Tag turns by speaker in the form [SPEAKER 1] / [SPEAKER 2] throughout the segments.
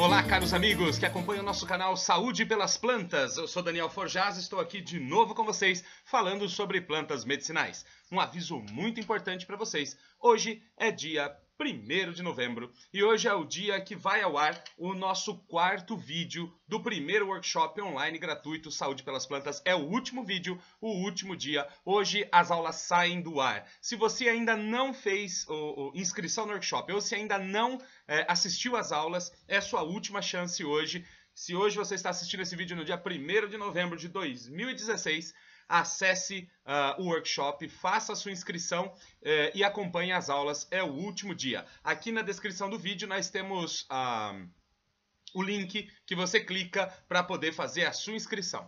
[SPEAKER 1] Olá, caros amigos que acompanham o nosso canal Saúde pelas Plantas. Eu sou Daniel Forjaz e estou aqui de novo com vocês falando sobre plantas medicinais. Um aviso muito importante para vocês. Hoje é dia 1 de novembro e hoje é o dia que vai ao ar o nosso quarto vídeo do primeiro workshop online gratuito Saúde pelas Plantas. É o último vídeo, o último dia. Hoje as aulas saem do ar. Se você ainda não fez o, o inscrição no workshop ou se ainda não é, assistiu às aulas, é sua última chance hoje. Se hoje você está assistindo esse vídeo no dia 1 de novembro de 2016, acesse uh, ah, o workshop, faça a sua inscrição uh, e acompanhe as aulas, é o último dia. Aqui na descrição do vídeo nós temos uh, o link que você clica para poder fazer a sua inscrição.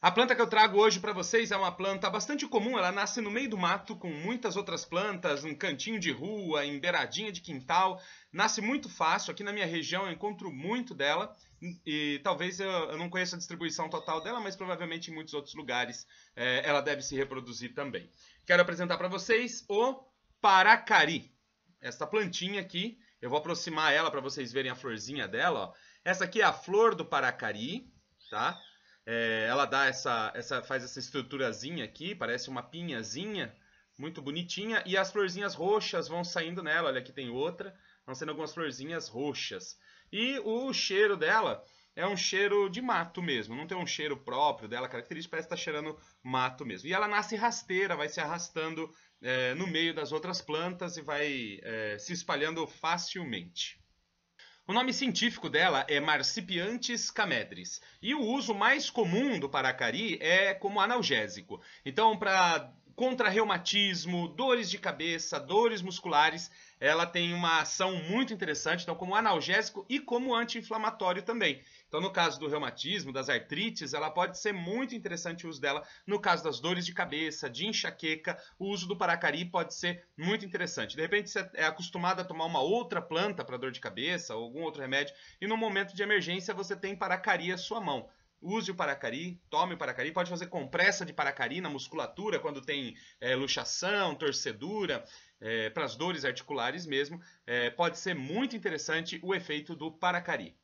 [SPEAKER 1] A planta que eu trago hoje para vocês é uma planta bastante comum, ela nasce no meio do mato com muitas outras plantas, num cantinho de rua, em beiradinha de quintal, nasce muito fácil, aqui na minha região eu encontro muito dela e talvez eu, eu, não conheça a distribuição total dela, mas provavelmente em muitos outros lugares é, ela deve se reproduzir também. Quero apresentar para vocês o paracari. Esta plantinha aqui, eu vou aproximar ela para vocês verem a florzinha dela. Ó. Essa aqui é a flor do paracari, tá? É, ela dá essa, essa, faz essa estruturazinha aqui, parece uma pinhazinha, muito bonitinha. E as florzinhas roxas vão saindo nela, olha aqui tem outra, vão sendo algumas florzinhas roxas. E o cheiro dela é um cheiro de mato mesmo, não tem um cheiro próprio dela, característico, parece que está cheirando mato mesmo. E ela nasce rasteira, vai se arrastando é, no meio das outras plantas e vai é, se espalhando facilmente. O nome científico dela é Marcipiantes camedris e o uso mais comum do paracari é como analgésico. Então, para contra reumatismo, dores de cabeça, dores musculares. Ela tem uma ação muito interessante, então como analgésico e como anti-inflamatório também. Então, no caso do reumatismo, das artrites, ela pode ser muito interessante o uso dela. No caso das dores de cabeça, de enxaqueca, o uso do paracari pode ser muito interessante. De repente, você é acostumado a tomar uma outra planta para dor de cabeça, ou algum outro remédio, e no momento de emergência você tem paracari à sua mão. Use o Paracari, tome o Paracari, pode fazer compressa de Paracari na musculatura quando tem é, luxação, torcedura, é, eh, para as dores articulares mesmo. É, pode ser muito interessante o efeito do Paracari.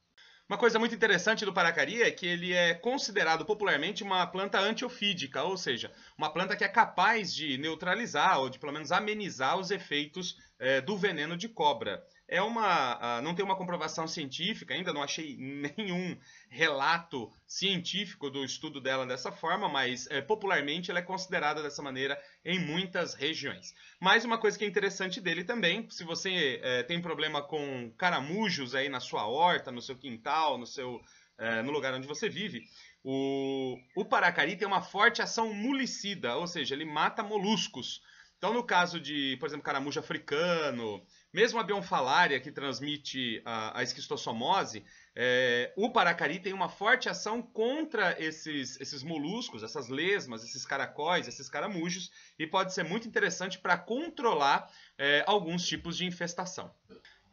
[SPEAKER 1] Uma coisa muito interessante do paracari é que ele é considerado popularmente uma planta antiofídica, ou seja, uma planta que é capaz de neutralizar ou de pelo menos amenizar os efeitos é, do veneno de cobra. É uma, ah, não tem uma comprovação científica, ainda não achei nenhum relato científico do estudo dela dessa forma, mas é, popularmente ela é considerada dessa maneira em muitas regiões. Mais uma coisa que é interessante dele também, se você é, tem problema com caramujos aí na sua horta, no seu quintal, no seu é, no lugar onde você vive, o, o paracari tem uma forte ação mulicida, ou seja, ele mata moluscos. Então, no caso de, por exemplo, caramujo africano, mesmo a bionfalária que transmite a, a esquistossomose, é, o paracari tem uma forte ação contra esses, esses moluscos, essas lesmas, esses caracóis, esses caramujos, e pode ser muito interessante para controlar é, alguns tipos de infestação.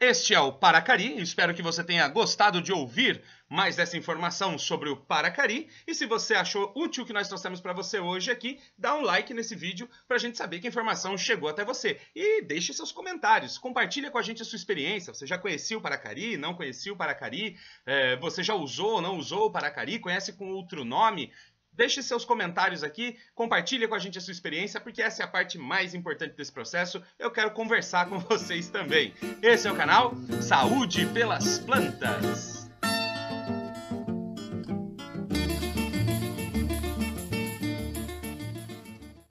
[SPEAKER 1] Este é o Paracari, espero que você tenha gostado de ouvir mais dessa informação sobre o Paracari. E se você achou útil o que nós trouxemos para você hoje aqui, dá um like nesse vídeo para a gente saber que a informação chegou até você. E deixe seus comentários, compartilha com a gente a sua experiência. Você já conhecia o Paracari, não conhecia o Paracari? É, você já usou ou não usou o Paracari? Conhece com outro nome? Deixe seus comentários aqui, compartilhe com a gente a sua experiência, porque essa é a parte mais importante desse processo. Eu quero conversar com vocês também. Esse é o canal Saúde pelas Plantas.